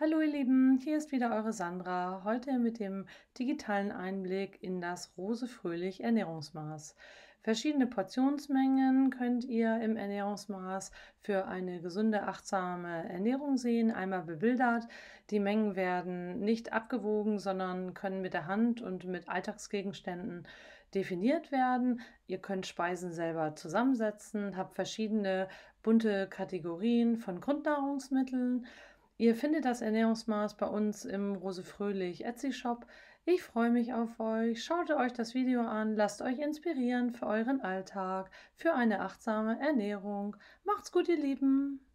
Hallo ihr Lieben, hier ist wieder eure Sandra, heute mit dem digitalen Einblick in das Rose Fröhlich Ernährungsmaß. Verschiedene Portionsmengen könnt ihr im Ernährungsmaß für eine gesunde, achtsame Ernährung sehen, einmal bebildert. Die Mengen werden nicht abgewogen, sondern können mit der Hand und mit Alltagsgegenständen definiert werden. Ihr könnt Speisen selber zusammensetzen, habt verschiedene bunte Kategorien von Grundnahrungsmitteln Ihr findet das Ernährungsmaß bei uns im Rose Fröhlich Etsy Shop. Ich freue mich auf euch. Schaut euch das Video an, lasst euch inspirieren für euren Alltag, für eine achtsame Ernährung. Macht's gut, ihr Lieben!